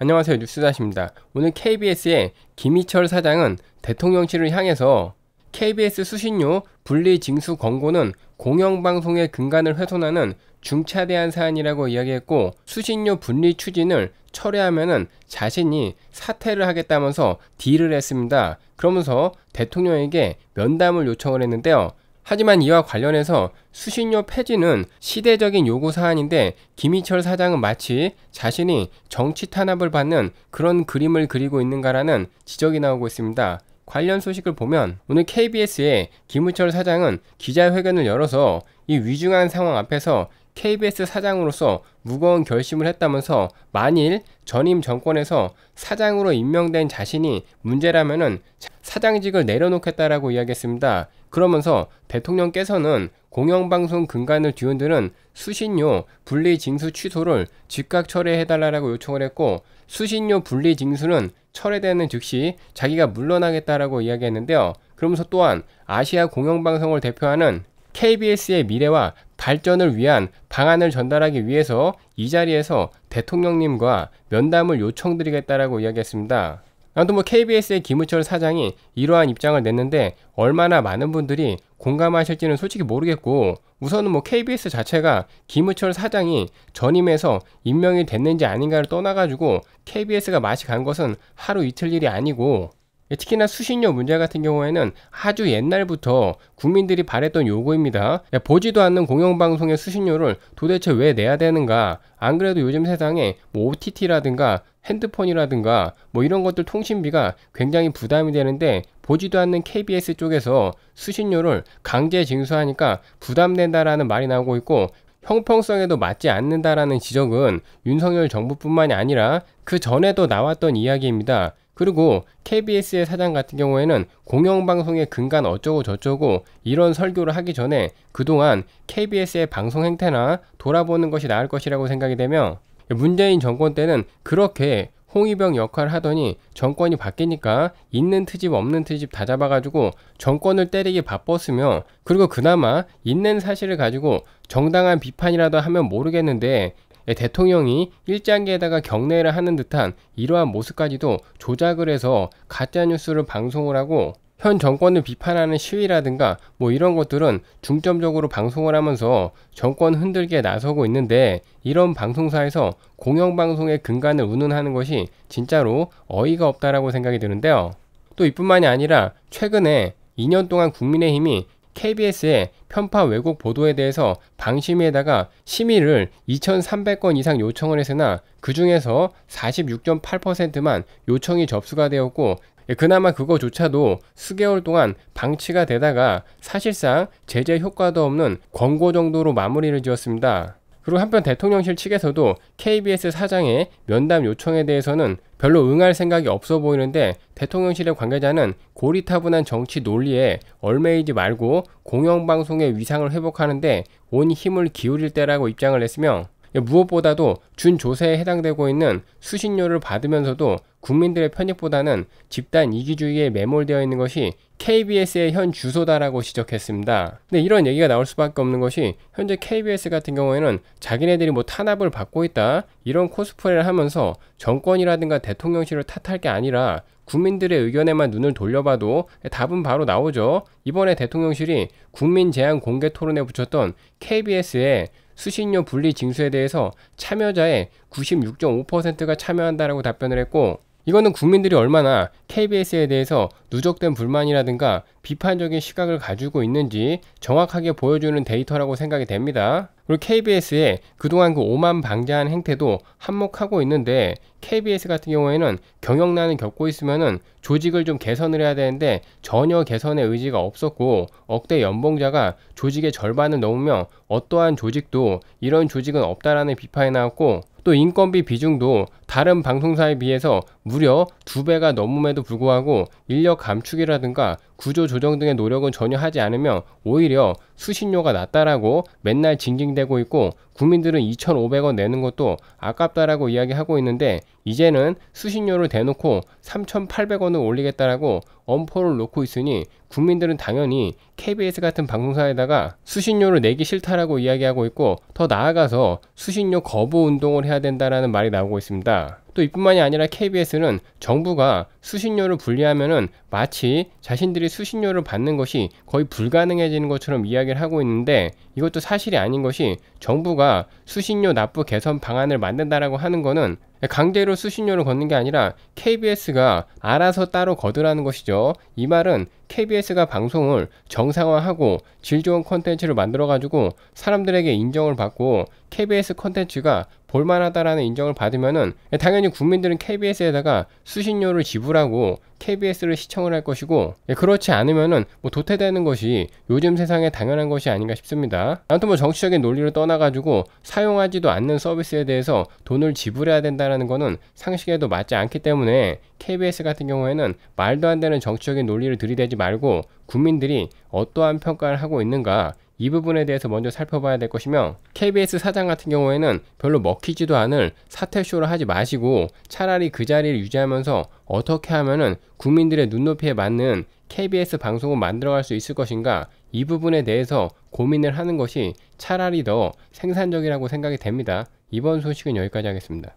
안녕하세요 뉴스다시입니다. 오늘 KBS의 김희철 사장은 대통령실을 향해서 KBS 수신료 분리 징수 권고는 공영방송의 근간을 훼손하는 중차대한 사안이라고 이야기했고 수신료 분리 추진을 철회하면 자신이 사퇴를 하겠다면서 딜을 했습니다. 그러면서 대통령에게 면담을 요청을 했는데요. 하지만 이와 관련해서 수신료 폐지는 시대적인 요구 사안인데 김희철 사장은 마치 자신이 정치 탄압을 받는 그런 그림을 그리고 있는가라는 지적이 나오고 있습니다. 관련 소식을 보면 오늘 KBS의 김우철 사장은 기자회견을 열어서 이 위중한 상황 앞에서 KBS 사장으로서 무거운 결심을 했다면서 만일 전임 정권에서 사장으로 임명된 자신이 문제라면 사장직을 내려놓겠다라고 이야기했습니다. 그러면서 대통령께서는 공영방송 근간을 뒤흔드는 수신료 분리징수 취소를 즉각 철회해달라고 요청을 했고 수신료 분리징수는 철회되는 즉시 자기가 물러나겠다라고 이야기했는데요. 그러면서 또한 아시아 공영방송을 대표하는 KBS의 미래와 발전을 위한 방안을 전달하기 위해서 이 자리에서 대통령님과 면담을 요청드리겠다라고 이야기했습니다. 아무튼 뭐 KBS의 김우철 사장이 이러한 입장을 냈는데 얼마나 많은 분들이 공감하실지는 솔직히 모르겠고 우선은 뭐 KBS 자체가 김우철 사장이 전임에서 임명이 됐는지 아닌가를 떠나가지고 KBS가 맛이 간 것은 하루 이틀 일이 아니고 특히나 수신료 문제 같은 경우에는 아주 옛날부터 국민들이 바랬던 요구입니다. 보지도 않는 공영방송의 수신료를 도대체 왜 내야 되는가? 안 그래도 요즘 세상에 뭐 OTT라든가 핸드폰이라든가 뭐 이런 것들 통신비가 굉장히 부담이 되는데 보지도 않는 KBS 쪽에서 수신료를 강제 징수하니까 부담된다라는 말이 나오고 있고 형평성에도 맞지 않는다라는 지적은 윤석열 정부뿐만이 아니라 그 전에도 나왔던 이야기입니다. 그리고 KBS의 사장 같은 경우에는 공영방송의 근간 어쩌고 저쩌고 이런 설교를 하기 전에 그동안 KBS의 방송 행태나 돌아보는 것이 나을 것이라고 생각이 되며 문재인 정권 때는 그렇게 홍위병 역할을 하더니 정권이 바뀌니까 있는 트집 없는 트집 다 잡아가지고 정권을 때리기 바빴으며 그리고 그나마 있는 사실을 가지고 정당한 비판이라도 하면 모르겠는데 대통령이 일장기에다가 경례를 하는 듯한 이러한 모습까지도 조작을 해서 가짜뉴스를 방송을 하고 현 정권을 비판하는 시위라든가 뭐 이런 것들은 중점적으로 방송을 하면서 정권 흔들기에 나서고 있는데 이런 방송사에서 공영방송의 근간을 운운하는 것이 진짜로 어이가 없다라고 생각이 드는데요. 또 이뿐만이 아니라 최근에 2년 동안 국민의힘이 KBS의 편파 왜곡 보도에 대해서 방심위에다가 심의를 2,300건 이상 요청을 했으나 그 중에서 46.8%만 요청이 접수가 되었고 예, 그나마 그거조차도 수개월 동안 방치가 되다가 사실상 제재 효과도 없는 권고 정도로 마무리를 지었습니다. 그리고 한편 대통령실 측에서도 KBS 사장의 면담 요청에 대해서는 별로 응할 생각이 없어 보이는데 대통령실의 관계자는 고리타분한 정치 논리에 얼매이지 말고 공영방송의 위상을 회복하는데 온 힘을 기울일 때라고 입장을 냈으며 예, 무엇보다도 준조세에 해당되고 있는 수신료를 받으면서도 국민들의 편익보다는 집단 이기주의에 매몰되어 있는 것이 KBS의 현 주소다라고 지적했습니다. 근데 이런 얘기가 나올 수밖에 없는 것이 현재 KBS 같은 경우에는 자기네들이 뭐 탄압을 받고 있다 이런 코스프레를 하면서 정권이라든가 대통령실을 탓할 게 아니라 국민들의 의견에만 눈을 돌려봐도 답은 바로 나오죠. 이번에 대통령실이 국민 제안 공개 토론에 붙였던 KBS의 수신료 분리 징수에 대해서 참여자의 96.5%가 참여한다라고 답변을 했고 이거는 국민들이 얼마나 KBS에 대해서 누적된 불만이라든가 비판적인 시각을 가지고 있는지 정확하게 보여주는 데이터라고 생각이 됩니다. 그리고 KBS의 그동안 그 오만 방자한 행태도 한몫하고 있는데 KBS 같은 경우에는 경영난을 겪고 있으면은 조직을 좀 개선을 해야 되는데 전혀 개선의 의지가 없었고 억대 연봉자가 조직의 절반을 넘으며 어떠한 조직도 이런 조직은 없다라는 비판이 나왔고 또 인건비 비중도 다른 방송사에 비해서 무려 두배가 넘음에도 불구하고 인력 감축이라든가 구조 조정 등의 노력은 전혀 하지 않으며 오히려 수신료가 낮다라고 맨날 징징대고 있고 국민들은 2,500원 내는 것도 아깝다라고 이야기하고 있는데 이제는 수신료를 대놓고 3,800원을 올리겠다라고 엄포를 놓고 있으니 국민들은 당연히 KBS 같은 방송사에다가 수신료를 내기 싫다라고 이야기하고 있고 더 나아가서 수신료 거부 운동을 해야 된다라는 말이 나오고 있습니다. 또 이뿐만이 아니라 KBS는 정부가 수신료를 분리하면은 마치 자신들이 수신료를 받는 것이 거의 불가능해지는 것처럼 이야기를 하고 있는데 이것도 사실이 아닌 것이 정부가 수신료 납부 개선 방안을 만든다라고 하는 거는 강제로 수신료를 걷는 게 아니라 KBS가 알아서 따로 거두라는 것이죠. 이 말은 KBS가 방송을 정상화하고 질 좋은 콘텐츠를 만들어가지고 사람들에게 인정을 받고 KBS 콘텐츠가 볼만하다라는 인정을 받으면은 당연히 국민들은 KBS에다가 수신료를 지불하고 KBS를 시청을 할 것이고 예, 그렇지 않으면은 뭐 도태되는 것이 요즘 세상에 당연한 것이 아닌가 싶습니다. 아무튼 뭐 정치적인 논리를 떠나가지고 사용하지도 않는 서비스에 대해서 돈을 지불해야 된다라는 것은 상식에도 맞지 않기 때문에 KBS 같은 경우에는 말도 안 되는 정치적인 논리를 들이대지 말고 국민들이 어떠한 평가를 하고 있는가 이 부분에 대해서 먼저 살펴봐야 될 것이며 KBS 사장 같은 경우에는 별로 먹히지도 않을 사태쇼를 하지 마시고 차라리 그 자리를 유지하면서 어떻게 하면은 국민들의 눈높이에 맞는 KBS 방송을 만들어갈 수 있을 것인가 이 부분에 대해서 고민을 하는 것이 차라리 더 생산적이라고 생각이 됩니다. 이번 소식은 여기까지 하겠습니다.